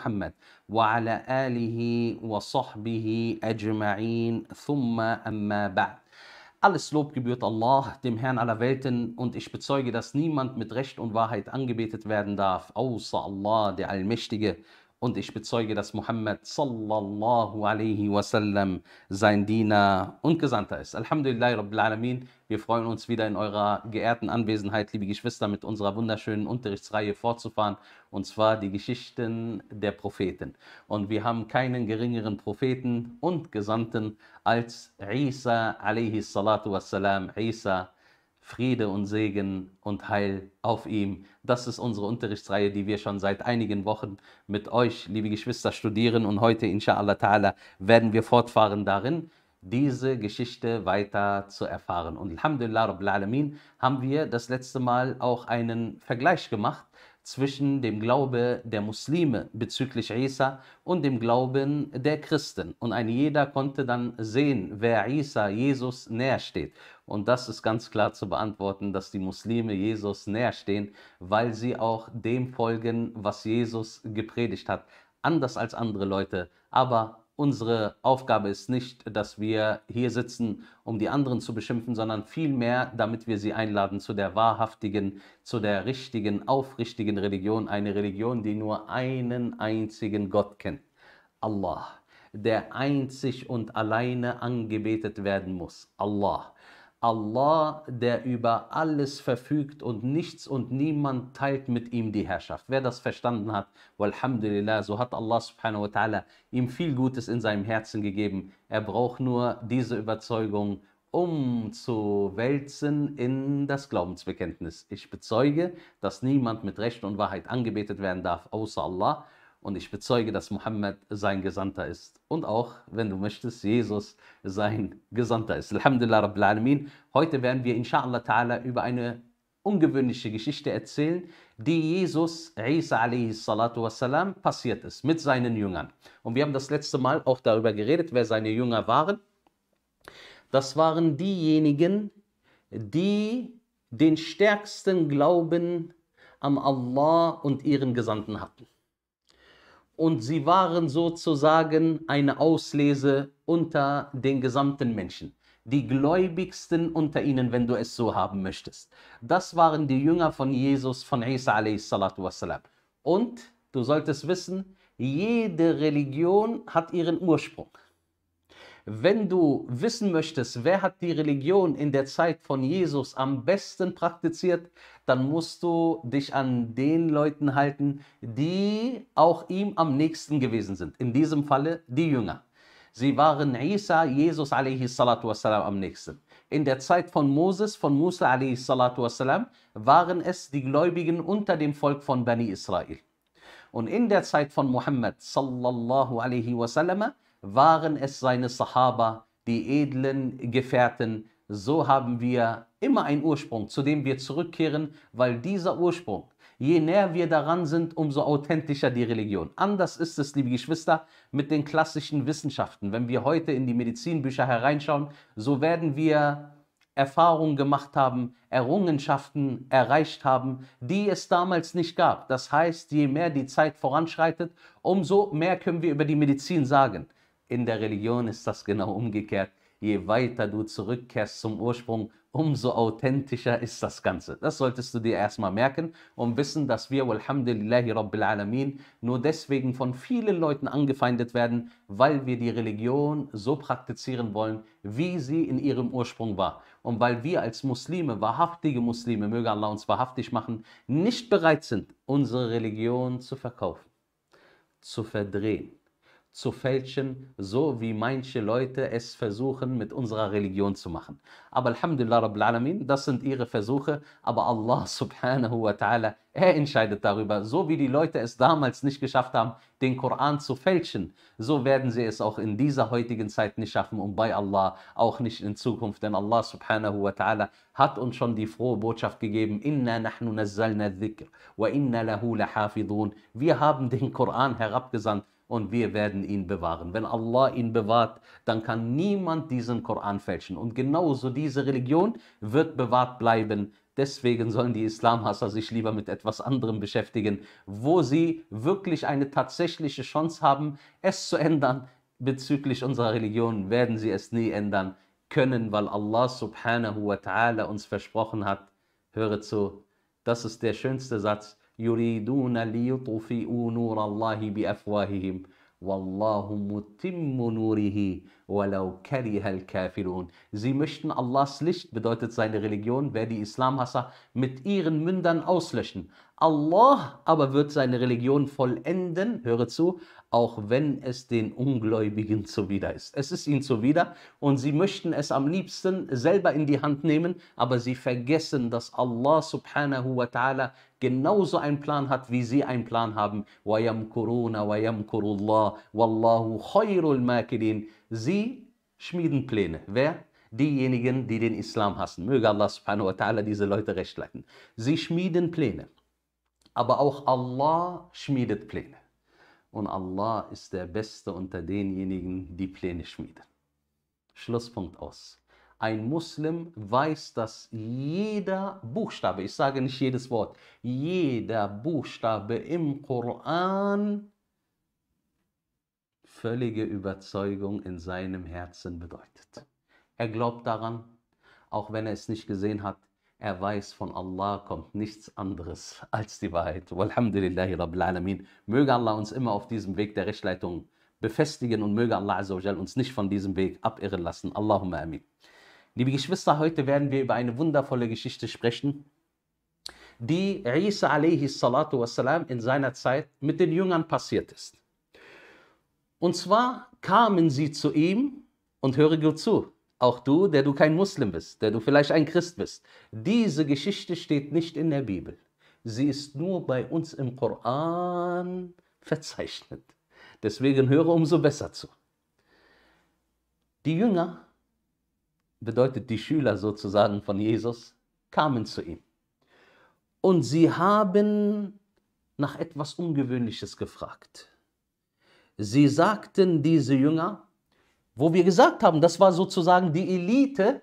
محمد وعلى آله وصحبه أجمعين ثم أما بعد Alles Lob gebührt Allah, dem Herrn aller Welten, und ich bezeuge, dass niemand mit Recht und Wahrheit angebetet werden darf, außer Allah, der Allmächtige und ich bezeuge, dass Muhammad sallallahu alaihi wasallam sein Diener und Gesandter ist. Alhamdulillah Rabbil Alamin. Wir freuen uns wieder in eurer geehrten Anwesenheit, liebe Geschwister, mit unserer wunderschönen Unterrichtsreihe fortzufahren, und zwar die Geschichten der Propheten. Und wir haben keinen geringeren Propheten und Gesandten als Isa alaihi salatu wassalam, Isa Friede und Segen und Heil auf ihm. Das ist unsere Unterrichtsreihe, die wir schon seit einigen Wochen mit euch, liebe Geschwister, studieren. Und heute, inshallah ta'ala, werden wir fortfahren darin, diese Geschichte weiter zu erfahren. Und Alhamdulillah Rabbil Alamin haben wir das letzte Mal auch einen Vergleich gemacht zwischen dem Glaube der Muslime bezüglich Isa und dem Glauben der Christen. Und ein jeder konnte dann sehen, wer Isa, Jesus näher steht. Und das ist ganz klar zu beantworten, dass die Muslime Jesus näher stehen, weil sie auch dem folgen, was Jesus gepredigt hat. Anders als andere Leute, aber Unsere Aufgabe ist nicht, dass wir hier sitzen, um die anderen zu beschimpfen, sondern vielmehr, damit wir sie einladen zu der wahrhaftigen, zu der richtigen, aufrichtigen Religion. Eine Religion, die nur einen einzigen Gott kennt. Allah, der einzig und alleine angebetet werden muss. Allah Allah, der über alles verfügt und nichts und niemand teilt mit ihm die Herrschaft. Wer das verstanden hat, walhamdulillah, so hat Allah subhanahu wa ta'ala ihm viel Gutes in seinem Herzen gegeben. Er braucht nur diese Überzeugung um zu wälzen in das Glaubensbekenntnis. Ich bezeuge, dass niemand mit Recht und Wahrheit angebetet werden darf, außer Allah und ich bezeuge, dass Mohammed sein Gesandter ist und auch, wenn du möchtest, Jesus sein Gesandter ist. Alhamdulillah Rabbil Alamin. Heute werden wir inshallah ta'ala über eine ungewöhnliche Geschichte erzählen, die Jesus, Isa wassalam, passiert ist mit seinen Jüngern. Und wir haben das letzte Mal auch darüber geredet, wer seine Jünger waren. Das waren diejenigen, die den stärksten Glauben an Allah und ihren Gesandten hatten und sie waren sozusagen eine Auslese unter den gesamten Menschen. Die Gläubigsten unter ihnen, wenn du es so haben möchtest. Das waren die Jünger von Jesus, von Isa a.s. Und du solltest wissen, jede Religion hat ihren Ursprung. Wenn du wissen möchtest, wer hat die Religion in der Zeit von Jesus am besten praktiziert, dann musst du dich an den Leuten halten, die auch ihm am nächsten gewesen sind. In diesem Falle die Jünger. Sie waren Isa, Jesus a.s. am nächsten. In der Zeit von Moses, von Musa a.s. waren es die Gläubigen unter dem Volk von Bani Israel. Und in der Zeit von Muhammad sallallahu alaihi wasallam waren es seine Sahaba, die edlen Gefährten. So haben wir immer einen Ursprung, zu dem wir zurückkehren, weil dieser Ursprung, je näher wir daran sind, umso authentischer die Religion. Anders ist es, liebe Geschwister, mit den klassischen Wissenschaften. Wenn wir heute in die Medizinbücher hereinschauen, so werden wir Erfahrungen gemacht haben, Errungenschaften erreicht haben, die es damals nicht gab. Das heißt, je mehr die Zeit voranschreitet, umso mehr können wir über die Medizin sagen. In der Religion ist das genau umgekehrt. Je weiter du zurückkehrst zum Ursprung, umso authentischer ist das Ganze. Das solltest du dir erstmal merken und wissen, dass wir, walhamdulillahi rabbil alamin, nur deswegen von vielen Leuten angefeindet werden, weil wir die Religion so praktizieren wollen, wie sie in ihrem Ursprung war. Und weil wir als Muslime, wahrhaftige Muslime, möge Allah uns wahrhaftig machen, nicht bereit sind, unsere Religion zu verkaufen, zu verdrehen zu fälschen, so wie manche Leute es versuchen mit unserer Religion zu machen. Aber Alhamdulillah Rabbil Alamin, das sind ihre Versuche, aber Allah subhanahu wa ta'ala, er entscheidet darüber. So wie die Leute es damals nicht geschafft haben, den Koran zu fälschen, so werden sie es auch in dieser heutigen Zeit nicht schaffen und bei Allah auch nicht in Zukunft, denn Allah subhanahu wa ta'ala hat uns schon die frohe Botschaft gegeben, inna nahnu nazzalna dhikr wa inna lahu lahafidhun. Wir haben den Koran herabgesandt und wir werden ihn bewahren. Wenn Allah ihn bewahrt, dann kann niemand diesen Koran fälschen. Und genauso diese Religion wird bewahrt bleiben. Deswegen sollen die Islamhasser sich lieber mit etwas anderem beschäftigen, wo sie wirklich eine tatsächliche Chance haben, es zu ändern. Bezüglich unserer Religion werden sie es nie ändern können, weil Allah subhanahu wa ta'ala uns versprochen hat, höre zu, das ist der schönste Satz, يريدون ليطفئوا نور الله بافواههم والله متم نوره walau karihal kafirun. Sie möchten Allahs Licht, bedeutet seine Religion, wer die Islamhasser mit ihren Mündern auslöschen. Allah aber wird seine Religion vollenden, höre zu, auch wenn es den Ungläubigen zuwider ist. Es ist ihnen zuwider und sie möchten es am liebsten selber in die Hand nehmen, aber sie vergessen, dass Allah subhanahu wa ta'ala genauso einen Plan hat, wie sie einen Plan haben. وَيَمْكُرُونَ وَيَمْكُرُ اللَّهُ وَاللَّهُ خَيْرُ الْمَاكِرِينَ Sie schmieden Pläne. Wer? Diejenigen, die den Islam hassen. Möge Allah subhanahu wa ta'ala diese Leute recht leiten. Sie schmieden Pläne. Aber auch Allah schmiedet Pläne. Und Allah ist der Beste unter denjenigen, die Pläne schmieden. Schlusspunkt aus. Ein Muslim weiß, dass jeder Buchstabe, ich sage nicht jedes Wort, jeder Buchstabe im Koran völlige Überzeugung in seinem Herzen bedeutet. Er glaubt daran, auch wenn er es nicht gesehen hat. Er weiß, von Allah kommt nichts anderes als die Wahrheit. Walhamdulillahi Rabbil Alamin. Möge Allah uns immer auf diesem Weg der Rechtleitung befestigen und möge Allah Azzawajal uns nicht von diesem Weg abirren lassen. Allahumma amin. Liebe Geschwister, heute werden wir über eine wundervolle Geschichte sprechen, die Isa a.s. in seiner Zeit mit den Jüngern passiert ist. Und zwar kamen sie zu ihm und höre gut zu, auch du, der du kein Muslim bist, der du vielleicht ein Christ bist. Diese Geschichte steht nicht in der Bibel. Sie ist nur bei uns im Koran verzeichnet. Deswegen höre umso besser zu. Die Jünger, bedeutet die Schüler sozusagen von Jesus, kamen zu ihm. Und sie haben nach etwas Ungewöhnliches gefragt sie sagten diese Jünger, wo wir gesagt haben, das war sozusagen die Elite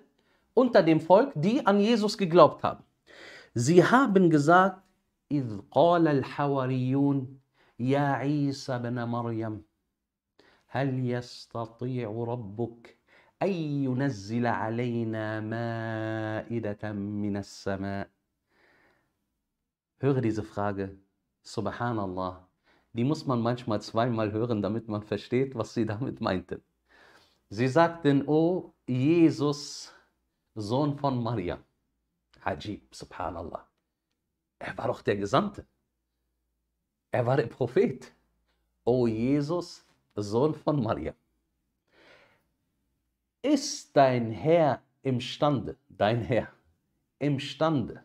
unter dem Volk, die an Jesus geglaubt haben. Sie haben gesagt, إذ قال الحواريون يا هل يستطيع ربك أن ينزل علينا مائدة من السماء Höre diese Frage, Subhanallah, die muss man manchmal zweimal hören, damit man versteht, was sie damit meinten. Sie sagten, O Jesus, Sohn von Maria. Hajib, subhanallah. Er war doch der Gesandte. Er war der Prophet. O Jesus, Sohn von Maria. Ist dein Herr imstande, dein Herr, imstande,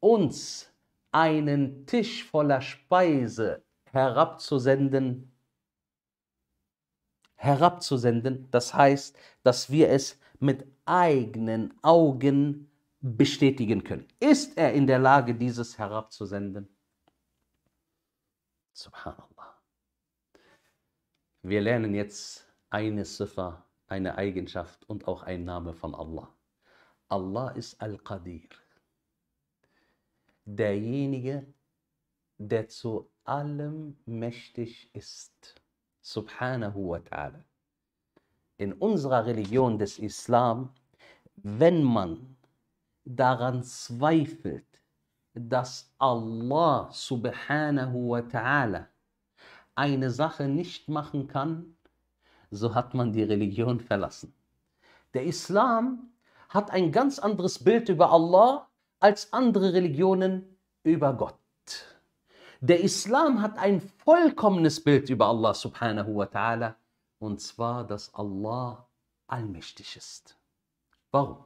uns einen Tisch voller Speise herabzusenden. Herabzusenden, das heißt, dass wir es mit eigenen Augen bestätigen können. Ist er in der Lage, dieses herabzusenden? Subhanallah. Wir lernen jetzt eine Ziffer, eine Eigenschaft und auch ein Name von Allah. Allah ist Al-Qadir. Derjenige, der zu allem mächtig ist. Subhanahu wa ta'ala. In unserer Religion des Islam, wenn man daran zweifelt, dass Allah subhanahu wa ta'ala eine Sache nicht machen kann, so hat man die Religion verlassen. Der Islam hat ein ganz anderes Bild über Allah als andere Religionen über Gott. Der Islam hat ein vollkommenes Bild über Allah subhanahu wa ta'ala und zwar, dass Allah allmächtig ist. Warum?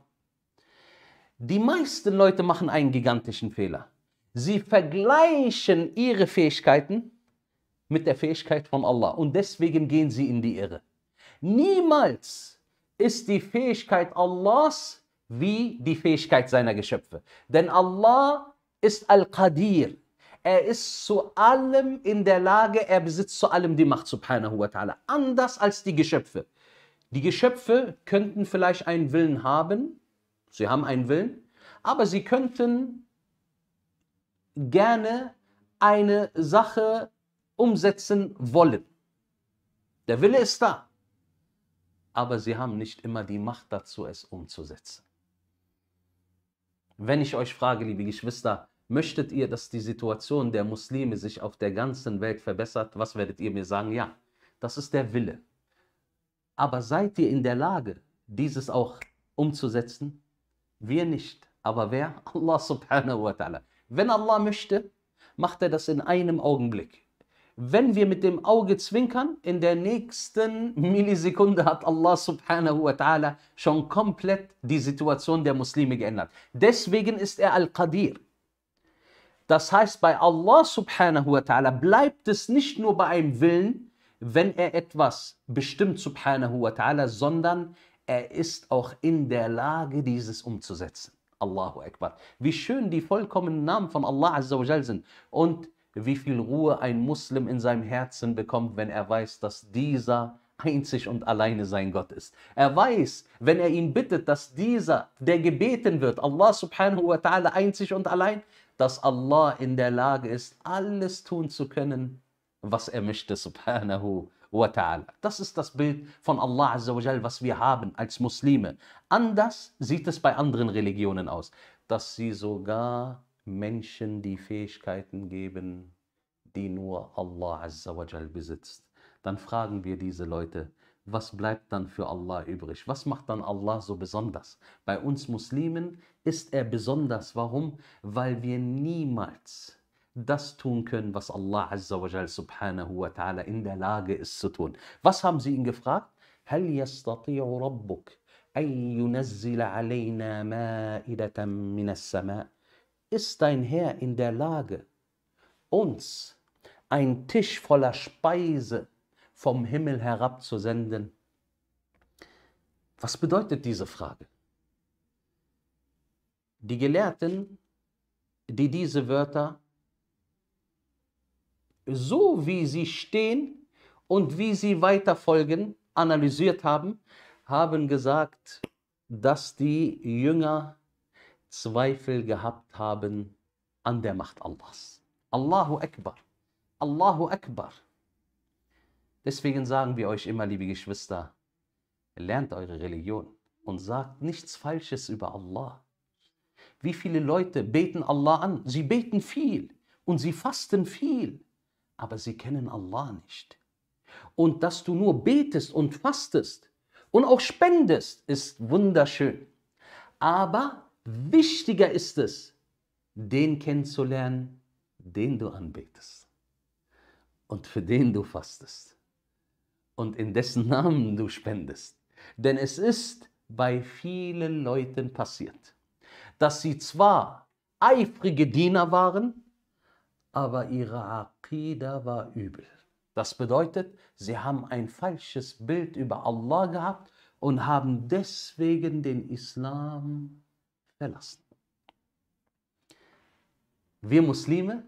Die meisten Leute machen einen gigantischen Fehler. Sie vergleichen ihre Fähigkeiten mit der Fähigkeit von Allah und deswegen gehen sie in die Irre. Niemals ist die Fähigkeit Allahs wie die Fähigkeit seiner Geschöpfe. Denn Allah ist Al-Qadir er ist zu allem in der Lage, er besitzt zu allem die Macht, subhanahu wa ta'ala. Anders als die Geschöpfe. Die Geschöpfe könnten vielleicht einen Willen haben, sie haben einen Willen, aber sie könnten gerne eine Sache umsetzen wollen. Der Wille ist da, aber sie haben nicht immer die Macht dazu, es umzusetzen. Wenn ich euch frage, liebe Geschwister, Möchtet ihr, dass die Situation der Muslime sich auf der ganzen Welt verbessert? Was werdet ihr mir sagen? Ja, das ist der Wille. Aber seid ihr in der Lage, dieses auch umzusetzen? Wir nicht. Aber wer? Allah subhanahu wa ta'ala. Wenn Allah möchte, macht er das in einem Augenblick. Wenn wir mit dem Auge zwinkern, in der nächsten Millisekunde hat Allah subhanahu wa ta'ala schon komplett die Situation der Muslime geändert. Deswegen ist er Al-Qadir. Das heißt, bei Allah subhanahu wa ta'ala bleibt es nicht nur bei einem Willen, wenn er etwas bestimmt subhanahu wa ta'ala, sondern er ist auch in der Lage, dieses umzusetzen. Allahu Akbar. Wie schön die vollkommenen Namen von Allah Azzawajal sind und wie viel Ruhe ein Muslim in seinem Herzen bekommt, wenn er weiß, dass dieser einzig und alleine sein Gott ist. Er weiß, wenn er ihn bittet, dass dieser, der gebeten wird, Allah subhanahu wa ta'ala einzig und allein, dass Allah in der Lage ist, alles tun zu können, was er möchte, subhanahu wa ta'ala. Das ist das Bild von Allah Azza wa Jal, was wir haben als Muslime. Anders sieht es bei anderen Religionen aus, dass sie sogar Menschen die Fähigkeiten geben, die nur Allah Azza wa Jal besitzt. Dann fragen wir diese Leute, was bleibt dann für Allah übrig? Was macht dann Allah so besonders? Bei uns Muslimen ist er besonders. Warum? Weil wir niemals das tun können, was Allah Azza wa Jal subhanahu wa ta'ala in der Lage ist zu tun. Was haben sie ihn gefragt? هل يستطيع ربك أن ينزل علينا مائدة من السماء؟ Ist dein Herr in der Lage, uns einen Tisch voller Speise vom Himmel herabzusenden. Was bedeutet diese Frage? Die Gelehrten, die diese Wörter so wie sie stehen und wie sie weiterfolgen, analysiert haben, haben gesagt, dass die Jünger Zweifel gehabt haben an der Macht Allahs. Allahu Akbar. Allahu Akbar. Deswegen sagen wir euch immer, liebe Geschwister, lernt eure Religion und sagt nichts Falsches über Allah. Wie viele Leute beten Allah an? Sie beten viel und sie fasten viel, aber sie kennen Allah nicht. Und dass du nur betest und fastest und auch spendest, ist wunderschön. Aber wichtiger ist es, den kennenzulernen, den du anbetest und für den du fastest und in dessen Namen du spendest. Denn es ist bei vielen Leuten passiert, dass sie zwar eifrige Diener waren, aber ihre Aqidah war übel. Das bedeutet, sie haben ein falsches Bild über Allah gehabt und haben deswegen den Islam verlassen. Wir Muslime,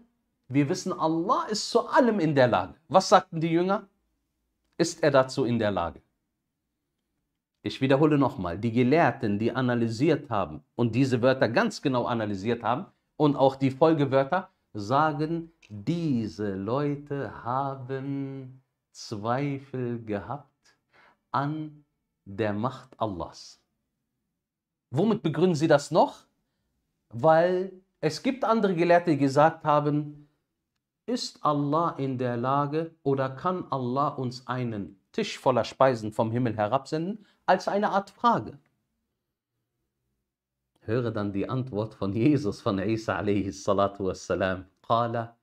wir wissen, Allah ist zu allem in der Lage. Was sagten die Jünger? Ist er dazu in der Lage? Ich wiederhole nochmal, die Gelehrten, die analysiert haben und diese Wörter ganz genau analysiert haben und auch die Folgewörter, sagen, diese Leute haben Zweifel gehabt an der Macht Allahs. Womit begründen sie das noch? Weil es gibt andere Gelehrte, die gesagt haben, ist Allah in der Lage oder kann Allah uns einen Tisch voller Speisen vom Himmel herabsenden? Als eine Art Frage. Höre dann die Antwort von Jesus, von Isa alayhi salatu wassalam. Qala,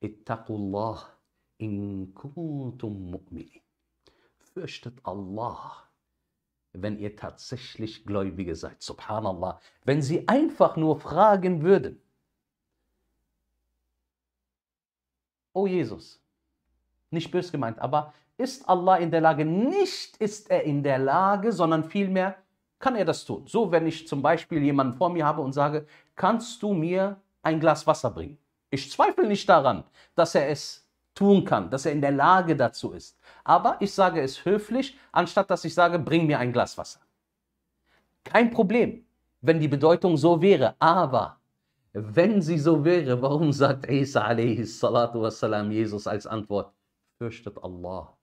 ittaqullah in kuntum mu'minin. Fürchtet Allah, wenn ihr tatsächlich Gläubige seid. Subhanallah. Wenn sie einfach nur fragen würden, oh Jesus, nicht bös gemeint, aber ist Allah in der Lage? Nicht ist er in der Lage, sondern vielmehr kann er das tun. So, wenn ich zum Beispiel jemanden vor mir habe und sage, kannst du mir ein Glas Wasser bringen? Ich zweifle nicht daran, dass er es tun kann, dass er in der Lage dazu ist. Aber ich sage es höflich, anstatt dass ich sage, bring mir ein Glas Wasser. Kein Problem, wenn die Bedeutung so wäre. Aber wenn sie so wäre, warum sagt Isa wassalam, Jesus als Antwort, fürchtet Allah,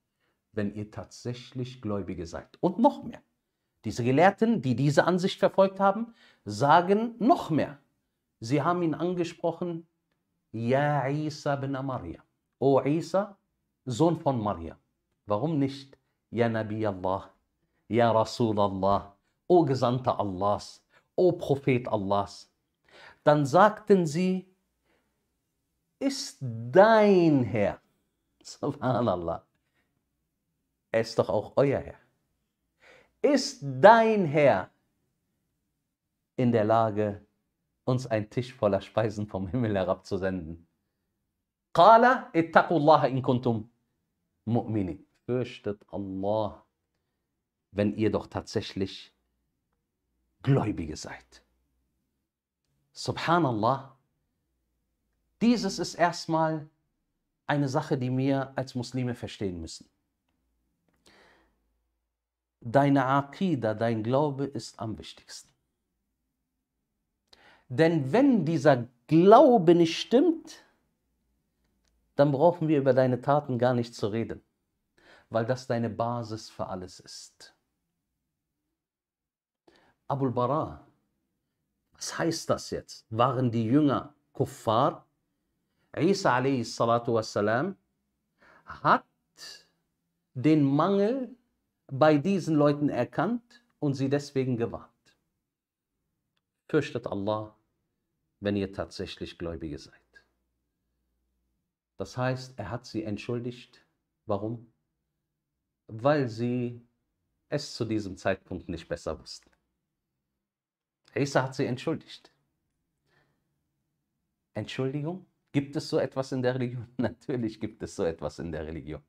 wenn ihr tatsächlich Gläubige seid. Und noch mehr. Diese Gelehrten, die diese Ansicht verfolgt haben, sagen noch mehr. Sie haben ihn angesprochen, Ja Isa bin Maria. O Isa, Sohn von Maria. Warum nicht? Ja Nabi Allah, Ja Rasul Allah, O Gesandter Allahs, O Prophet Allahs. Dann sagten sie, ist dein Herr. Subhanallah. Er ist doch auch euer Herr. Ist dein Herr in der Lage, uns einen Tisch voller Speisen vom Himmel herabzusenden? Qala ittaqullaha in kuntum mu'mini. Fürchtet Allah, wenn ihr doch tatsächlich Gläubige seid. Subhanallah, dieses ist erstmal eine Sache, die wir als Muslime verstehen müssen. Deine Aqidah, dein Glaube ist am wichtigsten. Denn wenn dieser Glaube nicht stimmt, dann brauchen wir über deine Taten gar nicht zu reden, weil das deine Basis für alles ist. Abul Bara was heißt das jetzt? Waren die Jünger Kuffar? Isa wassalam, hat den Mangel bei diesen Leuten erkannt und sie deswegen gewarnt. Fürchtet Allah, wenn ihr tatsächlich Gläubige seid. Das heißt, er hat sie entschuldigt. Warum? Weil sie es zu diesem Zeitpunkt nicht besser wussten. Isa hat sie entschuldigt. Entschuldigung? Gibt es so etwas in der Religion? Natürlich gibt es so etwas in der Religion.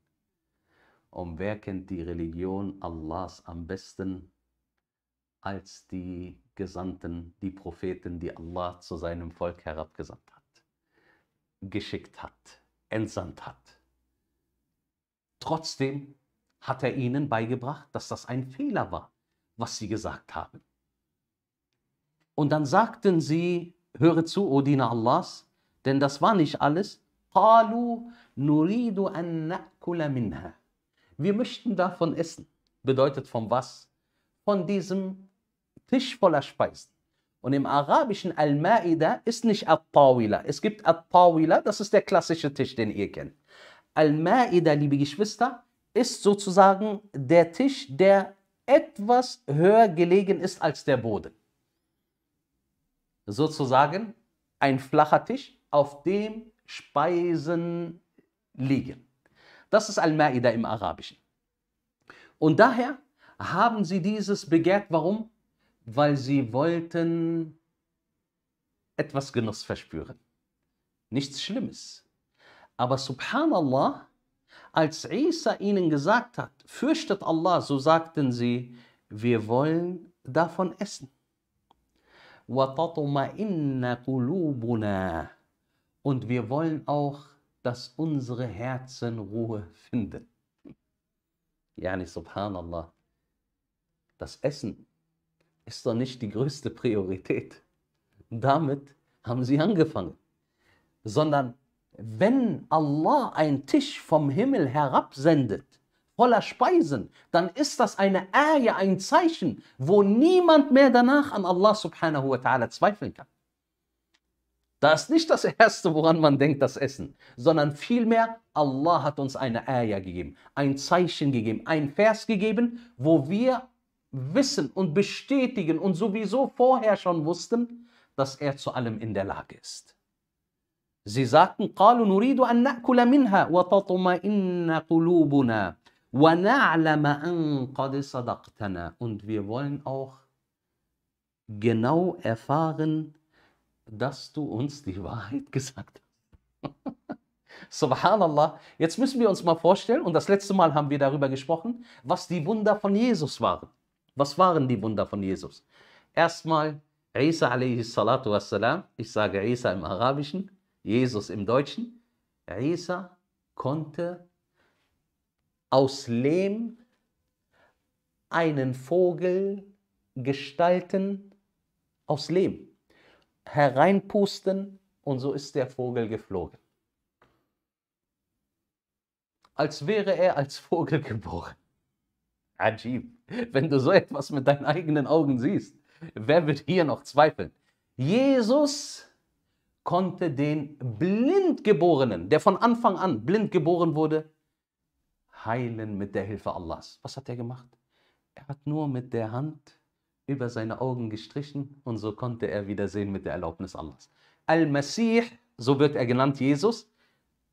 Und wer kennt die Religion Allahs am besten als die Gesandten, die Propheten, die Allah zu seinem Volk herabgesandt hat, geschickt hat, entsandt hat? Trotzdem hat er ihnen beigebracht, dass das ein Fehler war, was sie gesagt haben. Und dann sagten sie, höre zu, O Diener Allahs, denn das war nicht alles. Wir möchten davon essen. Bedeutet von was? Von diesem Tisch voller Speisen. Und im Arabischen Al-Ma'ida ist nicht Al-Tawila. Es gibt Al-Tawila, das ist der klassische Tisch, den ihr kennt. Al-Ma'ida, liebe Geschwister, ist sozusagen der Tisch, der etwas höher gelegen ist als der Boden sozusagen ein flacher Tisch, auf dem Speisen liegen. Das ist Al-Ma'ida im Arabischen. Und daher haben sie dieses begehrt. Warum? Weil sie wollten etwas Genuss verspüren. Nichts Schlimmes. Aber subhanallah, als Isa ihnen gesagt hat, fürchtet Allah, so sagten sie, wir wollen davon essen. Und wir wollen auch, dass unsere Herzen Ruhe finden. Yani, subhanallah. Das Essen ist doch nicht die größte Priorität. Damit haben sie angefangen. Sondern wenn Allah einen Tisch vom Himmel herabsendet, voller Speisen, dann ist das eine Ayah, ein Zeichen, wo niemand mehr danach an Allah subhanahu wa ta'ala zweifeln kann. Das ist nicht das Erste, woran man denkt, das Essen, sondern vielmehr, Allah hat uns eine Ayah gegeben, ein Zeichen gegeben, ein Vers gegeben, wo wir wissen und bestätigen und sowieso vorher schon wussten, dass er zu allem in der Lage ist. Sie sagten, قالوا نريد أن نأكل منها وتطمئن قلوبنا und wir wollen auch genau erfahren, dass du uns die Wahrheit gesagt hast. Subhanallah. Jetzt müssen wir uns mal vorstellen, und das letzte Mal haben wir darüber gesprochen, was die Wunder von Jesus waren. Was waren die Wunder von Jesus? Erstmal Isa alayhi salatu wassalam. Ich sage Isa im Arabischen, Jesus im Deutschen. Isa konnte aus Lehm einen Vogel gestalten aus Lehm, hereinpusten und so ist der Vogel geflogen. Als wäre er als Vogel geboren. Ajib, wenn du so etwas mit deinen eigenen Augen siehst, wer wird hier noch zweifeln? Jesus konnte den Blindgeborenen, der von Anfang an blind geboren wurde, heilen mit der Hilfe Allahs. Was hat er gemacht? Er hat nur mit der Hand über seine Augen gestrichen und so konnte er wieder sehen mit der Erlaubnis Allahs. Al-Masih, so wird er genannt, Jesus.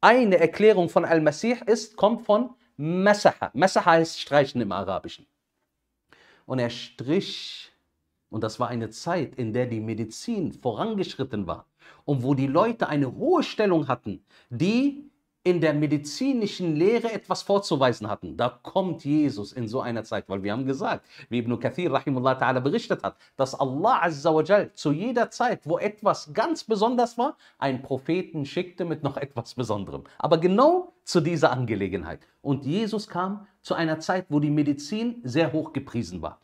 Eine Erklärung von Al-Masih ist, kommt von Masaha. Masaha heißt streichen im Arabischen. Und er strich, und das war eine Zeit, in der die Medizin vorangeschritten war und wo die Leute eine hohe Stellung hatten, die in der medizinischen Lehre etwas vorzuweisen hatten. Da kommt Jesus in so einer Zeit, weil wir haben gesagt, wie Ibn Kathir rahimullah ta'ala berichtet hat, dass Allah azza wa jal zu jeder Zeit, wo etwas ganz besonders war, einen Propheten schickte mit noch etwas Besonderem. Aber genau zu dieser Angelegenheit. Und Jesus kam zu einer Zeit, wo die Medizin sehr hoch gepriesen war.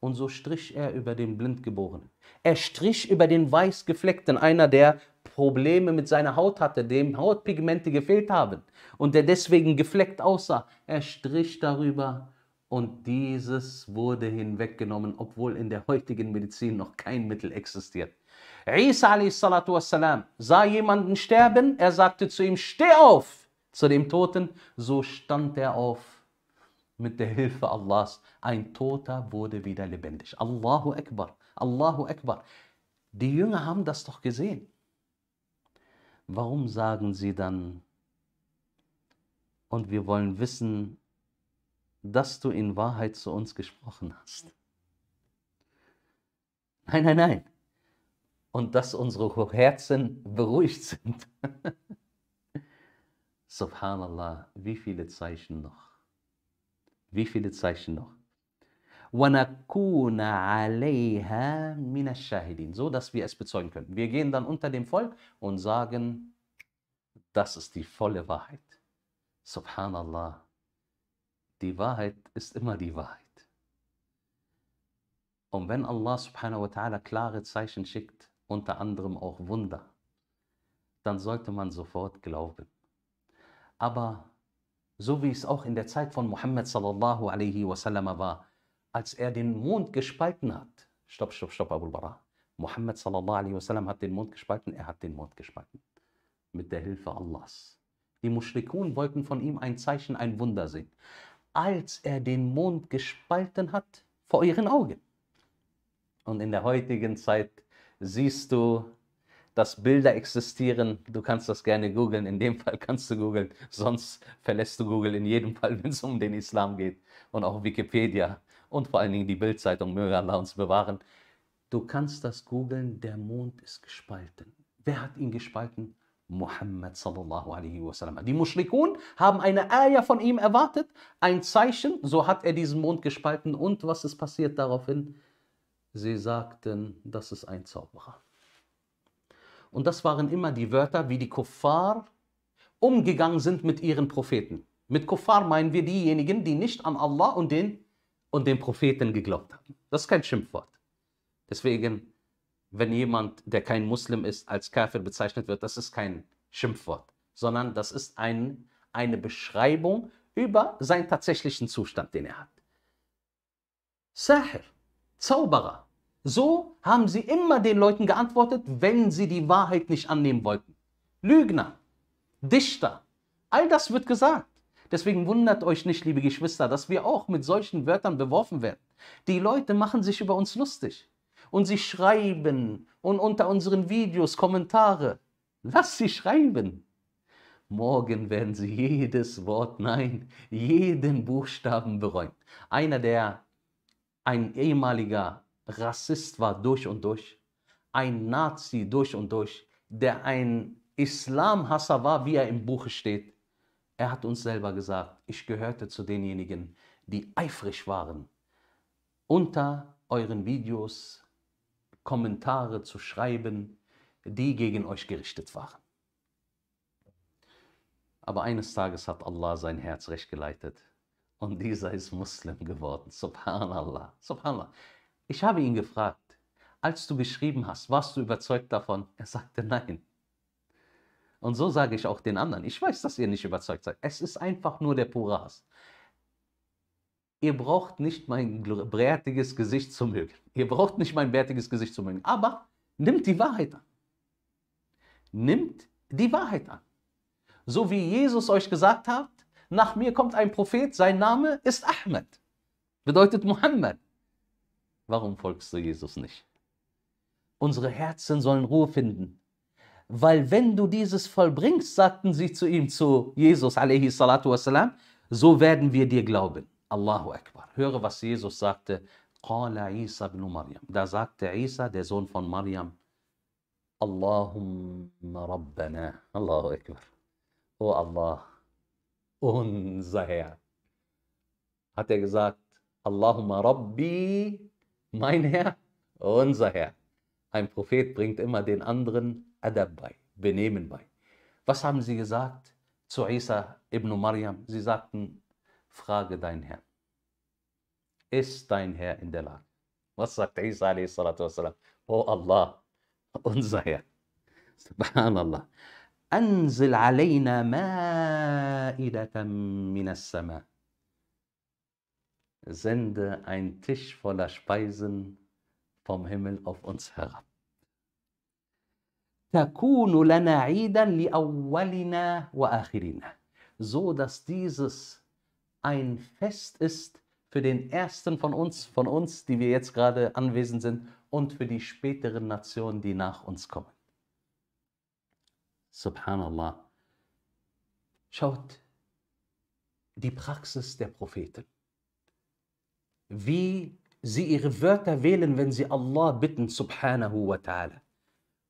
Und so strich er über den Blindgeborenen. Er strich über den Weißgefleckten, einer der Probleme mit seiner Haut hatte, dem Hautpigmente gefehlt haben und der deswegen gefleckt aussah. Er strich darüber und dieses wurde hinweggenommen, obwohl in der heutigen Medizin noch kein Mittel existiert. Isa wassalam, sah jemanden sterben, er sagte zu ihm, steh auf, zu dem Toten, so stand er auf mit der Hilfe Allahs. Ein Toter wurde wieder lebendig. Allahu Akbar, Allahu Akbar. Die Jünger haben das doch gesehen warum sagen sie dann, und wir wollen wissen, dass du in Wahrheit zu uns gesprochen hast? Nein, nein, nein. Und dass unsere Herzen beruhigt sind. Subhanallah, wie viele Zeichen noch? Wie viele Zeichen noch? وَنَكُونَ عَلَيْهَا مِنَ الشَّاهِدِينَ, so dass wir es bezeugen können. Wir gehen dann unter dem Volk und sagen, das ist die volle Wahrheit. Subhanallah. Die Wahrheit ist immer die Wahrheit. Und wenn Allah subhanahu wa ta'ala klare Zeichen schickt, unter anderem auch Wunder, dann sollte man sofort glauben. Aber so wie es auch in der Zeit von Muhammad sallallahu alaihi wasallam war, als er den Mond gespalten hat. Stopp, stopp, stopp, Abu Bara. Muhammad sallallahu alaihi wasallam hat den Mond gespalten, er hat den Mond gespalten. Mit der Hilfe Allahs. Die Mushrikun wollten von ihm ein Zeichen, ein Wunder sehen. Als er den Mond gespalten hat, vor ihren Augen. Und in der heutigen Zeit siehst du, dass Bilder existieren. Du kannst das gerne googeln. In dem Fall kannst du googeln. Sonst verlässt du Google in jedem Fall, wenn es um den Islam geht. Und auch Wikipedia und vor allen Dingen die Bildzeitung möge Allah uns bewahren. Du kannst das googeln, der Mond ist gespalten. Wer hat ihn gespalten? Muhammad sallallahu alaihi wasallam. Die Mushrikun haben eine Ayah von ihm erwartet, ein Zeichen, so hat er diesen Mond gespalten. Und was ist passiert daraufhin? Sie sagten, das ist ein Zauberer. Und das waren immer die Wörter, wie die Kuffar umgegangen sind mit ihren Propheten. Mit Kuffar meinen wir diejenigen, die nicht an Allah und den und den Propheten geglaubt haben. Das ist kein Schimpfwort. Deswegen, wenn jemand, der kein Muslim ist, als Kafir bezeichnet wird, das ist kein Schimpfwort, sondern das ist ein, eine Beschreibung über seinen tatsächlichen Zustand, den er hat. Sahir, Zauberer. So haben sie immer den Leuten geantwortet, wenn sie die Wahrheit nicht annehmen wollten. Lügner, Dichter, all das wird gesagt. Deswegen wundert euch nicht, liebe Geschwister, dass wir auch mit solchen Wörtern beworfen werden. Die Leute machen sich über uns lustig und sie schreiben und unter unseren Videos Kommentare. Lass sie schreiben. Morgen werden sie jedes Wort, nein, jeden Buchstaben bereuen. Einer, der ein ehemaliger Rassist war durch und durch, ein Nazi durch und durch, der ein Islamhasser war, wie er im Buche steht, er hat uns selber gesagt, ich gehörte zu denjenigen, die eifrig waren, unter euren Videos Kommentare zu schreiben, die gegen euch gerichtet waren. Aber eines Tages hat Allah sein Herz recht geleitet und dieser ist Muslim geworden. Subhanallah, subhanallah. Ich habe ihn gefragt, als du geschrieben hast, warst du überzeugt davon? Er sagte nein. Und so sage ich auch den anderen, ich weiß, dass ihr nicht überzeugt seid. Es ist einfach nur der pure Hass. Ihr braucht nicht mein bärtiges Gesicht zu mögen. Ihr braucht nicht mein bärtiges Gesicht zu mögen. Aber nimmt die Wahrheit an. Nimmt die Wahrheit an. So wie Jesus euch gesagt hat, nach mir kommt ein Prophet, sein Name ist Ahmed. Bedeutet Mohammed. Warum folgst du Jesus nicht? Unsere Herzen sollen Ruhe finden weil wenn du dieses vollbringst, sagten sie zu ihm, zu Jesus والسلام, so werden wir dir glauben. Allahu Akbar. Höre, was Jesus sagte. Da sagte Isa, der Sohn von Maryam, Allahumma Rabbana. Allahu Akbar. O Allah, unser Herr. Hat er gesagt, Allahumma Rabbi, mein Herr, unser Herr. Ein Prophet bringt immer den anderen Adab bei, Benehmen bei. Was haben sie gesagt zu Isa ibn Maryam? Sie sagten, frage dein Herr. Ist dein Herr in der Lage? Was sagt Isa a.s.? Oh Allah, unser Herr. Subhanallah. أنزل علينا مائدة من السماء sende ein Tisch voller Speisen vom Himmel auf uns herab. تكون لنا عيدا لأولنا وآخرنا. So dass dieses ein Fest ist für den ersten von uns, von uns, die wir jetzt gerade anwesend sind, und für die späteren Nationen, die nach uns kommen. Subhanallah. Schaut die Praxis der Propheten. Wie sie ihre Wörter wählen, wenn sie Allah bitten, subhanahu wa ta'ala.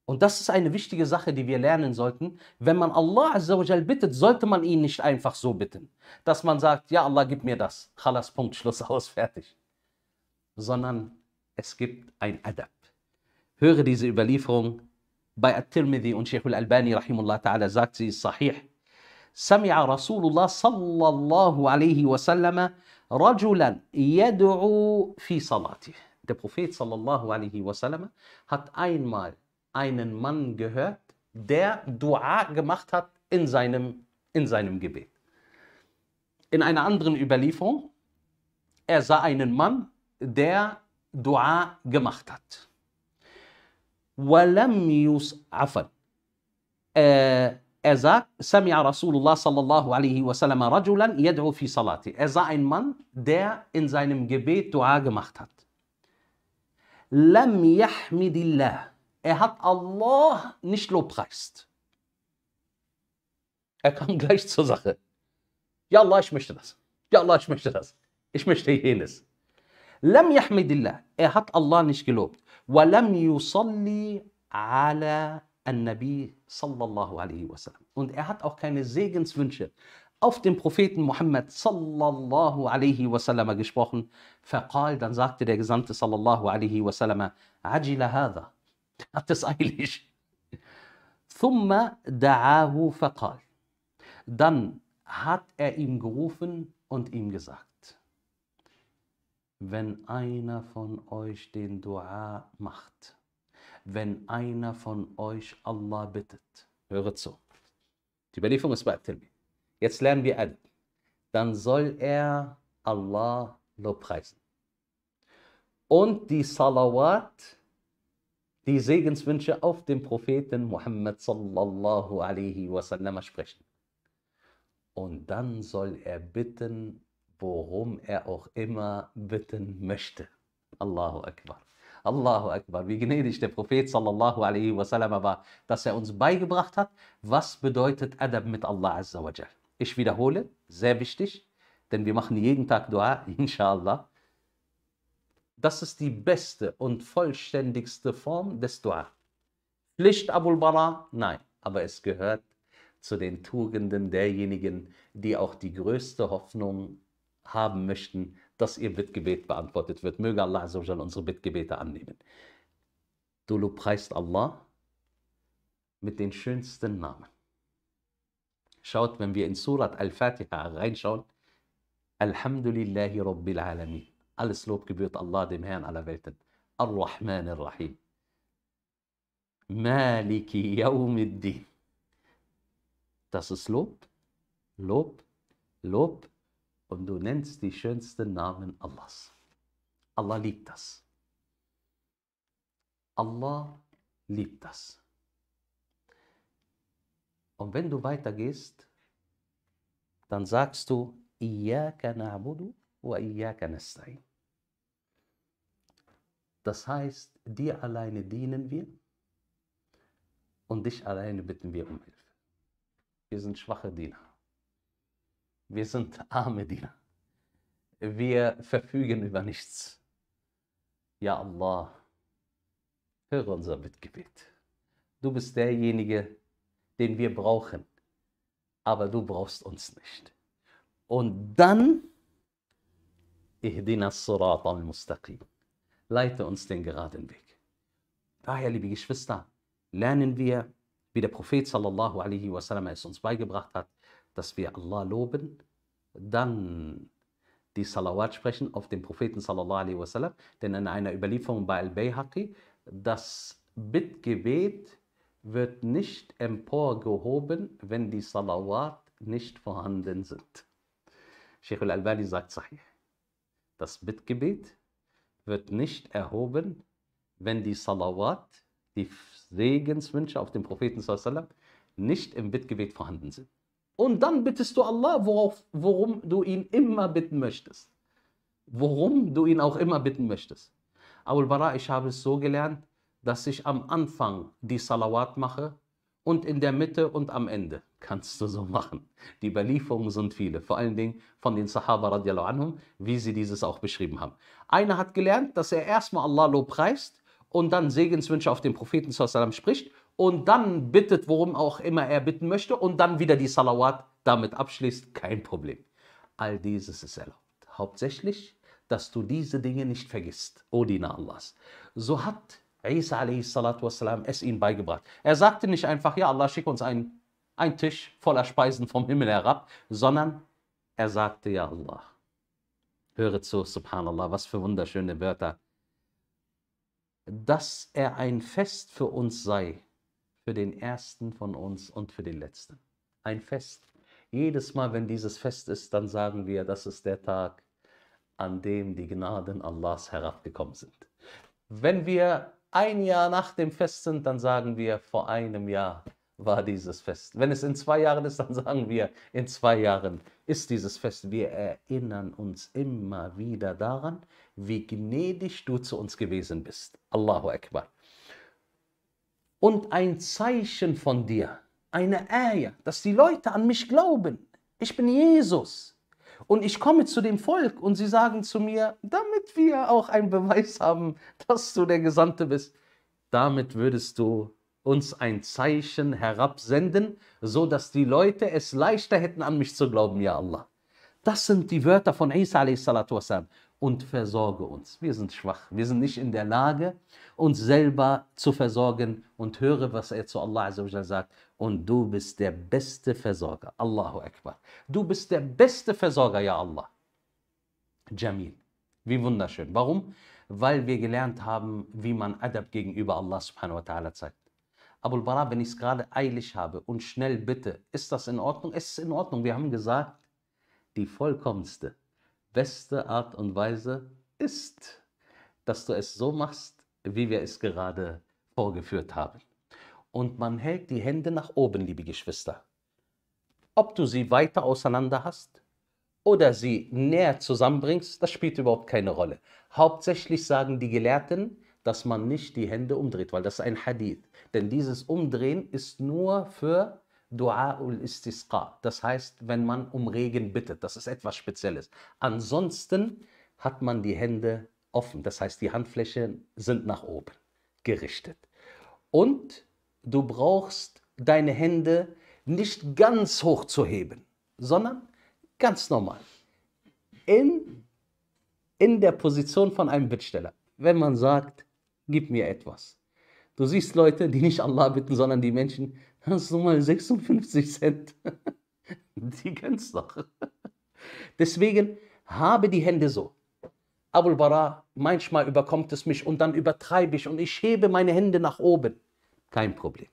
Und das ist eine wichtige Sache, die wir lernen sollten. Wenn man Allah Azzawajal bittet, sollte man ihn nicht einfach so bitten, dass man sagt, ja Allah, gib mir das. Khalas, Punkt, Schluss, aus, fertig. Sondern es gibt ein Adab. Höre diese Überlieferung. Bei At-Tirmidhi und Sheikh al-Albani rahimullah ta'ala sagt sie, sahih. سمع رسول الله صلى الله عليه وسلم رجلا يدعو في صلاته. Der Prophet sallallahu alaihi wasallam hat einmal einen Mann gehört, der Dua gemacht hat in seinem, in seinem Gebet. In einer anderen Überlieferung, er sah einen Mann, der Dua gemacht hat. ولم يس عفوا er sagt سمع رسول الله صلى الله عليه وسلم رجلا يدعو في صلاته er sah einen Mann der in seinem Gebet Dua gemacht hat لم يحمد الله Er hat Allah nicht lobpreist. Er kam gleich zur Sache. Ja Allah, ich möchte das. Ja Allah, ich möchte das. Ich möchte jenes. Lam yahmidillah. Er hat Allah nicht gelobt. lam yusalli ala an-Nabi sallallahu alaihi wasallam. Und er hat auch keine Segenswünsche auf den Propheten Muhammad sallallahu alaihi wasallam gesprochen. Faqal, dann sagte der Gesandte sallallahu alaihi wasallam, ajila hadha. hat es eilig. ثم دعاه فقال. Dann hat er ihm gerufen und ihm gesagt, wenn einer von euch den Dua macht, wenn einer von euch Allah bittet, höre zu. Die Überlieferung ist bei Tirmi. Jetzt lernen wir Adab. Dann soll er Allah lobpreisen. Und die Salawat die Segenswünsche auf den Propheten Muhammad sallallahu alaihi wasallam sprechen. Und dann soll er bitten, worum er auch immer bitten möchte. Allahu Akbar. Allahu Akbar. Wie gnädig der Prophet sallallahu alaihi wasallam war, dass er uns beigebracht hat, was bedeutet Adab mit Allah azza wa jal. Ich wiederhole, sehr wichtig, denn wir machen jeden Tag Dua, inshallah. Das ist die beste und vollständigste Form des Dua. Pflicht Abul Bara? Nein, aber es gehört zu den Tugenden derjenigen, die auch die größte Hoffnung haben möchten, dass ihr Bittgebet beantwortet wird. Möge Allah Azzawajal unsere Bittgebete annehmen. Du lobpreist Allah mit den schönsten Namen. Schaut, wenn wir in Surat Al-Fatiha reinschauen, Alhamdulillahi Rabbil Alamin. Alles Lob gebührt Allah, dem Herrn aller Welten. Ar-Rahman Ar-Rahim. Maliki Yawmiddin. Das ist Lob, Lob, Lob. Und du nennst die schönsten Namen Allahs. Allah liebt das. Allah liebt das. Und wenn du weitergehst, dann sagst du, Iyaka na'budu wa Iyaka nasta'in. Das heißt, dir alleine dienen wir und dich alleine bitten wir um Hilfe. Wir sind schwache Diener. Wir sind arme Diener. Wir verfügen über nichts. Ja Allah, höre unser Mitgebet. Du bist derjenige, den wir brauchen, aber du brauchst uns nicht. Und dann, ihdina al-mustaqim leite uns den geraden Weg. Daher, liebe Geschwister, lernen wir, wie der Prophet sallallahu alaihi wasallam es uns beigebracht hat, dass wir Allah loben, dann die Salawat sprechen auf den Propheten sallallahu alaihi wasallam, denn in einer Überlieferung bei Al-Bayhaqi, das Bittgebet wird nicht emporgehoben, wenn die Salawat nicht vorhanden sind. Sheikh al-Albani sagt sahih. Das Bittgebet wird nicht erhoben, wenn die Salawat, die Segenswünsche auf den Propheten nicht im Bittgebet vorhanden sind. Und dann bittest du Allah, worauf, worum du ihn immer bitten möchtest. Worum du ihn auch immer bitten möchtest. Abul Bara, ich habe es so gelernt, dass ich am Anfang die Salawat mache und in der Mitte und am Ende kannst du so machen. Die Überlieferungen sind viele, vor allen Dingen von den Sahaba radiallahu anhum, wie sie dieses auch beschrieben haben. Einer hat gelernt, dass er erstmal Allah lobpreist und dann Segenswünsche auf den Propheten sallam spricht und dann bittet, worum auch immer er bitten möchte und dann wieder die Salawat damit abschließt, kein Problem. All dieses ist erlaubt. Hauptsächlich, dass du diese Dinge nicht vergisst, O Diener Allahs. So hat Isa wassalam, es ihnen beigebracht. Er sagte nicht einfach, ja Allah, schick uns einen, einen Tisch voller Speisen vom Himmel herab, sondern er sagte, ja Allah. Höre zu, subhanallah, was für wunderschöne Wörter. Dass er ein Fest für uns sei, für den Ersten von uns und für den Letzten. Ein Fest. Jedes Mal, wenn dieses Fest ist, dann sagen wir, das ist der Tag, an dem die Gnaden Allahs herabgekommen sind. Wenn wir ein Jahr nach dem Fest sind, dann sagen wir, vor einem Jahr war dieses Fest. Wenn es in zwei Jahren ist, dann sagen wir, in zwei Jahren ist dieses Fest. Wir erinnern uns immer wieder daran, wie gnädig du zu uns gewesen bist. Allahu Akbar. Und ein Zeichen von dir, eine Ehe, dass die Leute an mich glauben. Ich bin Jesus. Und ich komme zu dem Volk und sie sagen zu mir, damit wir auch einen Beweis haben, dass du der Gesandte bist, damit würdest du uns ein Zeichen herabsenden, so dass die Leute es leichter hätten, an mich zu glauben, ja Allah. Das sind die Wörter von Isa a.s und versorge uns. Wir sind schwach, wir sind nicht in der Lage, uns selber zu versorgen und höre, was er zu Allah sagt. Und du bist der beste Versorger. Allahu Akbar. Du bist der beste Versorger, ja Allah. Jamil. Wie wunderschön. Warum? Weil wir gelernt haben, wie man Adab gegenüber Allah subhanahu wa ta'ala zeigt. Abul Bara, wenn ich es gerade eilig habe und schnell bitte, ist das in Ordnung? Es ist in Ordnung. Wir haben gesagt, die vollkommenste beste Art und Weise ist, dass du es so machst, wie wir es gerade vorgeführt haben. Und man hält die Hände nach oben, liebe Geschwister. Ob du sie weiter auseinander hast oder sie näher zusammenbringst, das spielt überhaupt keine Rolle. Hauptsächlich sagen die Gelehrten, dass man nicht die Hände umdreht, weil das ist ein Hadith. Denn dieses Umdrehen ist nur für Dua ul-Istisqa. Das heißt, wenn man um Regen bittet. Das ist etwas Spezielles. Ansonsten hat man die Hände offen. Das heißt, die Handflächen sind nach oben gerichtet. Und du brauchst deine Hände nicht ganz hoch zu heben, sondern ganz normal. In, in der Position von einem Bittsteller. Wenn man sagt, gib mir etwas. Du siehst Leute, die nicht Allah bitten, sondern die Menschen, hast du mal 56 Cent. Die kennst doch. Deswegen habe die Hände so. Abul Bara, manchmal überkommt es mich und dann übertreibe ich und ich hebe meine Hände nach oben. Kein Problem.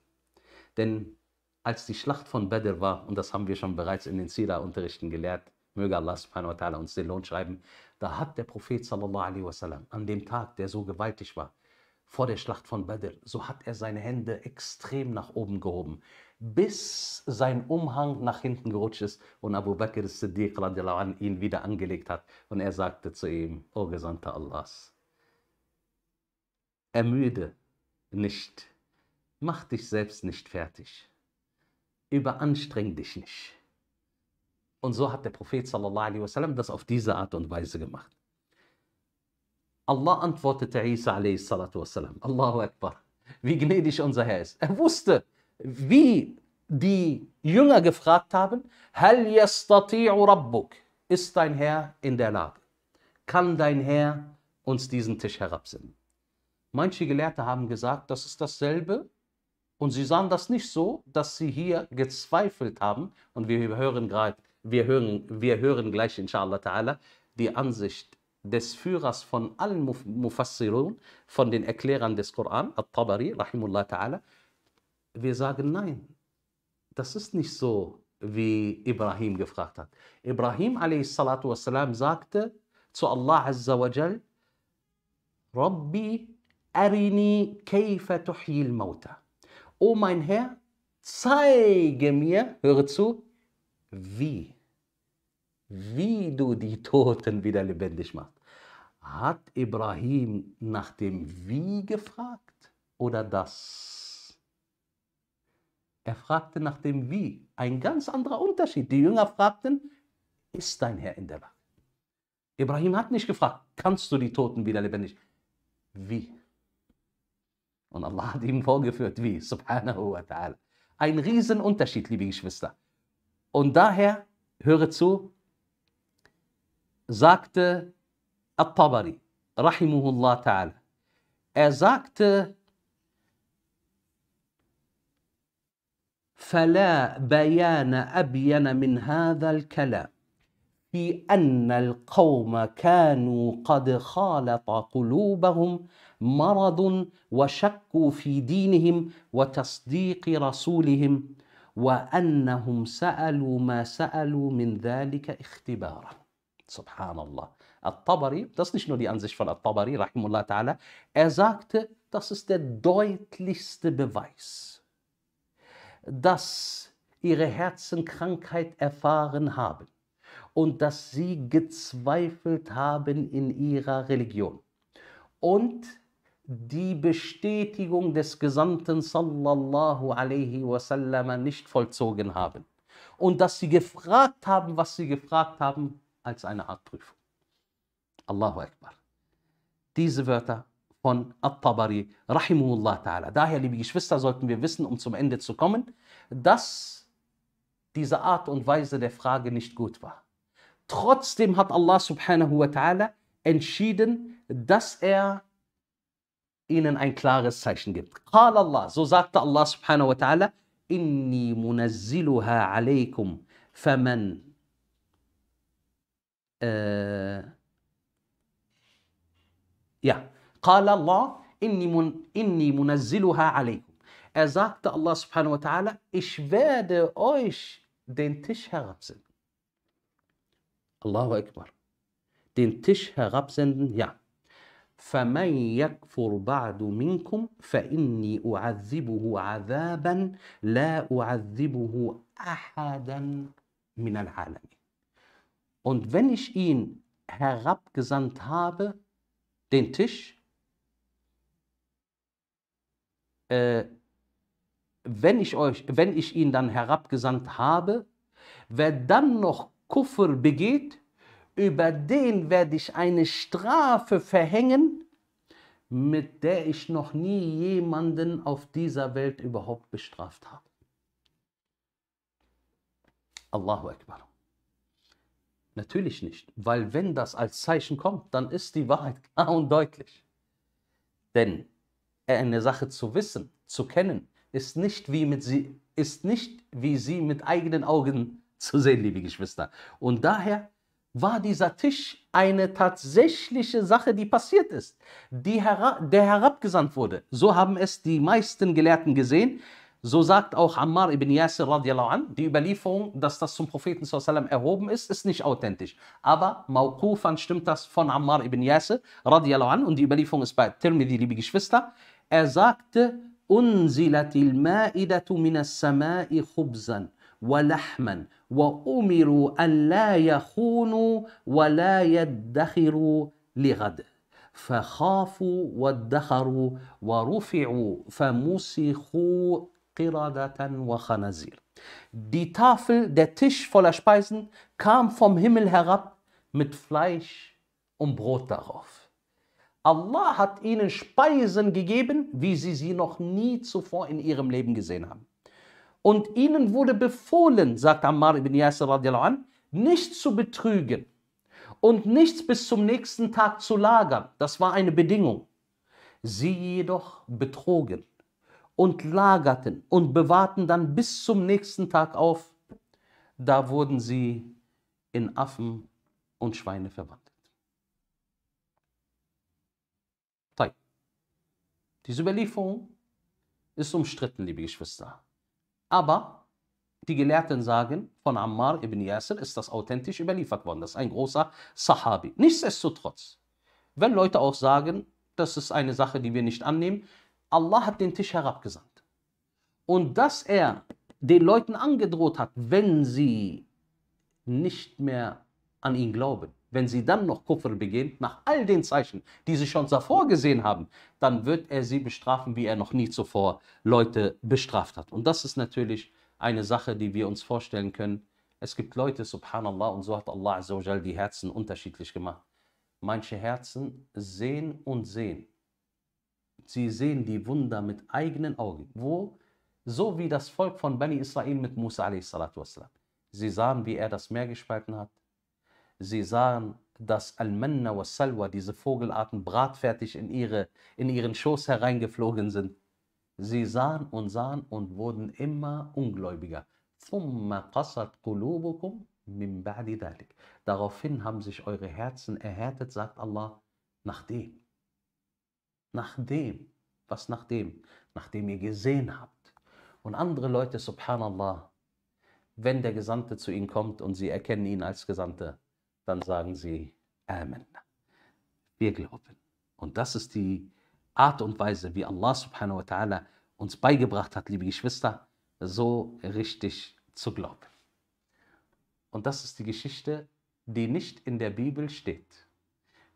Denn als die Schlacht von Badr war, und das haben wir schon bereits in den Sira-Unterrichten gelehrt, möge Allah subhanahu wa ta'ala uns den Lohn schreiben, da hat der Prophet sallallahu alaihi wasallam an dem Tag, der so gewaltig war, vor der Schlacht von Badr, so hat er seine Hände extrem nach oben gehoben, bis sein Umhang nach hinten gerutscht ist und Abu Bakr as-Siddiq an ihn wieder angelegt hat. Und er sagte zu ihm, O Gesandter Allahs, ermüde nicht, mach dich selbst nicht fertig, überanstreng dich nicht. Und so hat der Prophet sallallahu alaihi wasallam das auf diese Art und Weise gemacht. Allah antwortete Isa a.s. Allahu Akbar. Wie gnädig unser Herr ist. Er wusste, wie die Jünger gefragt haben, Hal rabbuk. Ist dein Herr in der Lage? Kann dein Herr uns diesen Tisch herabsenden? Manche Gelehrte haben gesagt, das ist dasselbe. Und sie sahen das nicht so, dass sie hier gezweifelt haben. Und wir hören gerade, wir hören, wir hören gleich, inshallah ta'ala, die Ansicht des Führers von allen Mufassirun, von den Erklärern des Koran, At-Tabari, Rahimullah Ta'ala, wir sagen nein, das ist nicht so, wie Ibrahim gefragt hat. Ibrahim والسلام, sagte zu Allah Azza wa Jal, Rabbi arini kayfa tuhyil mauta. O mein Herr, zeige mir, höre zu, wie wie du die Toten wieder lebendig machst. Hat Ibrahim nach dem Wie gefragt oder das? Er fragte nach dem Wie. Ein ganz anderer Unterschied. Die Jünger fragten, ist dein Herr in der Lage? Ibrahim hat nicht gefragt, kannst du die Toten wieder lebendig? Wie? Und Allah hat ihm vorgeführt, wie, subhanahu wa ta'ala. Ein Riesenunterschied, liebe Geschwister. Und daher, höre zu, sagte At-Tabari, rahimahullah ta'ala. Er sagte, فلا بيان أبين من هذا الكلام في أن القوم كانوا قد خالط قلوبهم مرض وشكوا في دينهم وتصديق رسولهم وأنهم سألوا ما سألوا من ذلك اختباراً Subhanallah. Al-Tabari, das ist nicht nur die Ansicht von Al-Tabari, er sagte, das ist der deutlichste Beweis, dass ihre Herzen Krankheit erfahren haben und dass sie gezweifelt haben in ihrer Religion. Und die Bestätigung des Gesandten sallallahu alaihi wasallam nicht vollzogen haben. Und dass sie gefragt haben, was sie gefragt haben, als eine Art Prüfung. Allahu Akbar. Diese Wörter von At-Tabari, Rahimullah Ta'ala. Daher, liebe Geschwister, sollten wir wissen, um zum Ende zu kommen, dass diese Art und Weise der Frage nicht gut war. Trotzdem hat Allah subhanahu wa ta'ala entschieden, dass er ihnen ein klares Zeichen gibt. Qal Allah, so sagte Allah subhanahu wa ta'ala, Inni munazziluha alaykum, faman آه، يا قال الله إني من إني منزلها عليكم. Er الله سبحانه وتعالى ich werde euch دين Tisch herabsenden. الله أكبر. دين Tisch herabsenden يا فمن يكفر بعد منكم فإني أعذبه عذابا لا أعذبه أحدا من العالمين. Und wenn ich ihn herabgesandt habe, den Tisch, äh, wenn ich euch, wenn ich ihn dann herabgesandt habe, wer dann noch Kuffer begeht, über den werde ich eine Strafe verhängen, mit der ich noch nie jemanden auf dieser Welt überhaupt bestraft habe. Allahu Akbar. Natürlich nicht, weil wenn das als Zeichen kommt, dann ist die Wahrheit klar und deutlich. Denn eine Sache zu wissen, zu kennen, ist nicht wie, mit sie, ist nicht wie sie mit eigenen Augen zu sehen, liebe Geschwister. Und daher war dieser Tisch eine tatsächliche Sache, die passiert ist, die hera der herabgesandt wurde. So haben es die meisten Gelehrten gesehen, So sagt auch Ammar ibn Yasir radiallahu an, die Überlieferung, dass das zum Propheten sallallahu erhoben ist, ist nicht authentisch. Aber Mawqufan stimmt das von Ammar ibn Yasir radiallahu an und die Überlieferung ist bei Tirmidhi, liebe Geschwister. Er sagte, أنزلت المائدة من السماء خبزا ولحما وأمروا أن لا يخونوا ولا يدخروا لغد فخافوا وادخروا ورفعوا فمسخوا Die Tafel, der Tisch voller Speisen kam vom Himmel herab mit Fleisch und Brot darauf. Allah hat ihnen Speisen gegeben, wie sie sie noch nie zuvor in ihrem Leben gesehen haben. Und ihnen wurde befohlen, sagt Ammar ibn Yasir radiallahu an, nicht zu betrügen und nichts bis zum nächsten Tag zu lagern. Das war eine Bedingung. Sie jedoch betrogen und lagerten und bewahrten dann bis zum nächsten Tag auf. Da wurden sie in Affen und Schweine verwandelt. Diese Überlieferung ist umstritten, liebe Geschwister. Aber die Gelehrten sagen, von Ammar ibn Yasir ist das authentisch überliefert worden. Das ist ein großer Sahabi. Nichtsdestotrotz, wenn Leute auch sagen, das ist eine Sache, die wir nicht annehmen, Allah hat den Tisch herabgesandt. Und dass er den Leuten angedroht hat, wenn sie nicht mehr an ihn glauben, wenn sie dann noch Kupfer begehen, nach all den Zeichen, die sie schon davor gesehen haben, dann wird er sie bestrafen, wie er noch nie zuvor Leute bestraft hat. Und das ist natürlich eine Sache, die wir uns vorstellen können. Es gibt Leute, subhanallah, und so hat Allah die Herzen unterschiedlich gemacht. Manche Herzen sehen und sehen Sie sehen die Wunder mit eigenen Augen. Wo? So wie das Volk von Bani Israel mit Musa a.s. Sie sahen, wie er das Meer gespalten hat. Sie sahen, dass Al-Manna wa Salwa, diese Vogelarten, bratfertig in, ihre, in ihren Schoß hereingeflogen sind. Sie sahen und sahen und wurden immer ungläubiger. Daraufhin haben sich eure Herzen erhärtet, sagt Allah, nachdem. Nach dem, was nach dem? Nachdem ihr gesehen habt. Und andere Leute, subhanallah, wenn der Gesandte zu ihnen kommt und sie erkennen ihn als Gesandte, dann sagen sie, Amen. Wir glauben. Und das ist die Art und Weise, wie Allah subhanahu wa ta'ala uns beigebracht hat, liebe Geschwister, so richtig zu glauben. Und das ist die Geschichte, die nicht in der Bibel steht,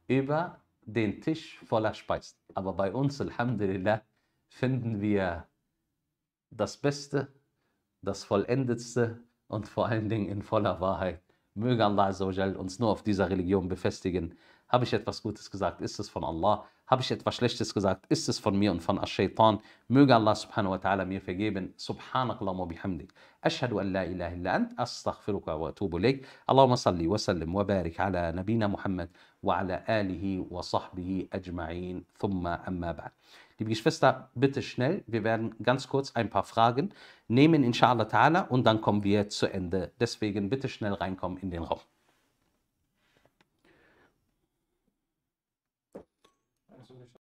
über den Tisch voller Speisen. Aber bei uns, Alhamdulillah, finden wir das Beste, das Vollendetste und vor allen Dingen in voller Wahrheit. Möge Allah Azzawajal uns nur auf dieser Religion befestigen. Habe ich etwas Gutes gesagt? Ist es von Allah? Habe ich etwas Schlechtes gesagt? Ist es von mir und von Ash-Shaytan? Möge Allah subhanahu wa ta'ala mir vergeben. Subhanakallahumma bihamdik. Ashadu an la ilaha illa ant. Astaghfiruka wa atubu Allahumma salli wa sallim wa barik ala nabina Muhammad. وعلى آله وصحبه أجمعين ثم أما بعد. Liebe Geschwister, bitte schnell, wir werden ganz kurz ein paar Fragen nehmen, inshallah ta'ala, und dann kommen wir zu Ende. Deswegen bitte schnell reinkommen in den Raum.